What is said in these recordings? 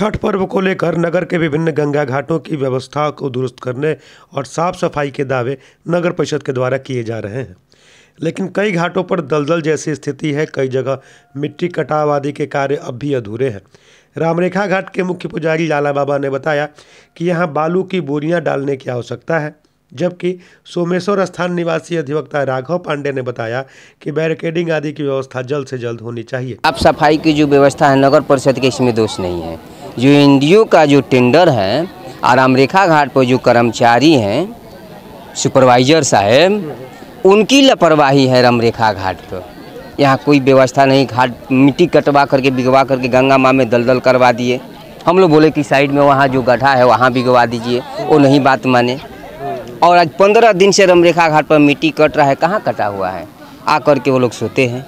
छठ पर्व को लेकर नगर के विभिन्न गंगा घाटों की व्यवस्था को दुरुस्त करने और साफ सफाई के दावे नगर परिषद के द्वारा किए जा रहे हैं लेकिन कई घाटों पर दलदल जैसी स्थिति है कई जगह मिट्टी कटाव आदि के कार्य अब भी अधूरे हैं रामरेखा घाट के मुख्य पुजारी लाला बाबा ने बताया कि यहाँ बालू की बोरियाँ डालने की आवश्यकता है जबकि सोमेश्वर स्थान निवासी अधिवक्ता राघव पांडे ने बताया कि बैरिकेडिंग आदि की व्यवस्था जल्द से जल्द होनी चाहिए अब सफाई की जो व्यवस्था है नगर परिषद के इसमें दोष नहीं है जो एन का जो टेंडर है आराम रेखा घाट पर जो कर्मचारी हैं सुपरवाइजर साहब उनकी लापरवाही है रामरेखा घाट पर यहाँ कोई व्यवस्था नहीं घाट मिट्टी कटवा करके बिगवा करके गंगा माँ में दलदल करवा दिए हम लोग बोले कि साइड में वहाँ जो गड्ढा है वहाँ भिगवा दीजिए वो नहीं बात माने और आज पंद्रह दिन से रमरेखा घाट पर मिट्टी कट रहा है कहाँ कटा हुआ है आ करके वो लोग सोते हैं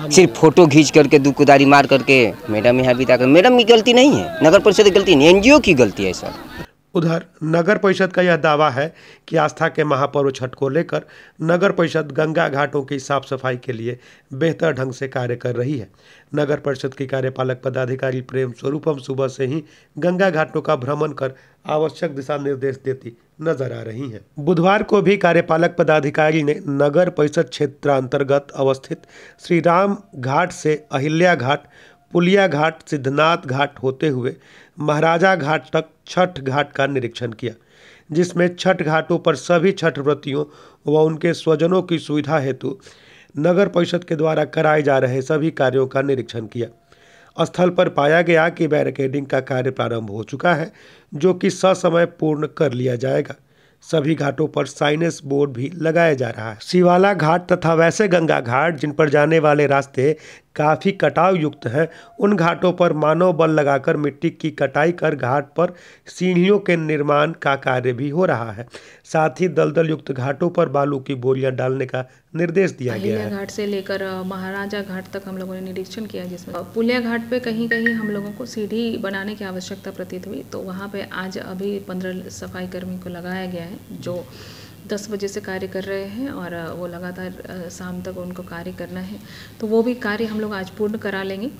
सिर्फ फोटो खींच करके दो कुदारी मार करके मैडम यहाँ बिता कर मैडम की गलती नहीं है नगर परिषद की गलती नहीं एन की गलती है सर उधर नगर परिषद का यह दावा है कि आस्था के महापर्व छठ को लेकर नगर परिषद गंगा घाटों की साफ सफाई के लिए बेहतर ढंग से कार्य कर रही है नगर परिषद के कार्यपालक पदाधिकारी प्रेम स्वरूपम सुबह से ही गंगा घाटों का भ्रमण कर आवश्यक दिशा निर्देश देती नजर आ रही हैं बुधवार को भी कार्यपालक पदाधिकारी ने नगर परिषद क्षेत्र अंतर्गत अवस्थित श्री राम घाट से अहिल्या घाट पुलिया घाट सिद्धनाथ घाट होते हुए महाराजा घाट तक छठ घाट का निरीक्षण किया जिसमें छठ घाटों पर सभी छठ व्रतियों व उनके स्वजनों की सुविधा हेतु नगर परिषद के द्वारा कराए जा रहे सभी कार्यों का निरीक्षण किया स्थल पर पाया गया कि बैरिकेडिंग का कार्य प्रारंभ हो चुका है जो कि ससमय पूर्ण कर लिया जाएगा सभी घाटों पर साइनेस बोर्ड भी लगाया जा रहा है शिवाला घाट तथा वैसे गंगा घाट जिन पर जाने वाले रास्ते काफ़ी कटाव युक्त है उन घाटों पर मानव बल लगाकर मिट्टी की कटाई कर घाट पर सीढ़ियों के निर्माण का कार्य भी हो रहा है साथ ही दलदल युक्त घाटों पर बालू की बोरियां डालने का निर्देश दिया गया है घाट से लेकर महाराजा घाट तक हम लोगों ने निरीक्षण किया जिसमें पुलिया घाट पे कहीं कहीं हम लोगों को सीढ़ी बनाने की आवश्यकता प्रतीत हुई तो वहाँ पे आज अभी पंद्रह सफाई कर्मी को लगाया गया है जो दस बजे से कार्य कर रहे हैं और वो लगातार शाम तक उनको कार्य करना है तो वो भी कार्य हम लोग आज पूर्ण करा लेंगे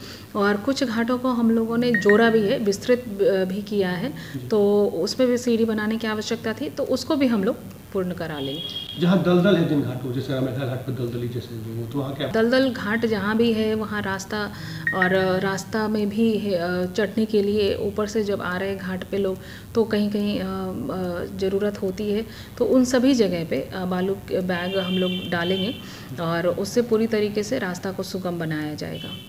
और कुछ घाटों को हम लोगों ने जोड़ा भी है विस्तृत भी किया है तो उसमें भी सीढ़ी बनाने की आवश्यकता थी तो उसको भी हम लोग पूर्ण करा लेंगे जहाँ दलदल है जिन घाटों जैसे अमेठा घाट पर दलदली जैसे वो तो वहाँ क्या दलदल घाट जहाँ भी है वहाँ रास्ता और रास्ता में भी चढ़ने के लिए ऊपर से जब आ रहे घाट पे लोग तो कहीं कहीं ज़रूरत होती है तो उन सभी जगह पे बालू बैग हम लोग डालेंगे और उससे पूरी तरीके से रास्ता को सुगम बनाया जाएगा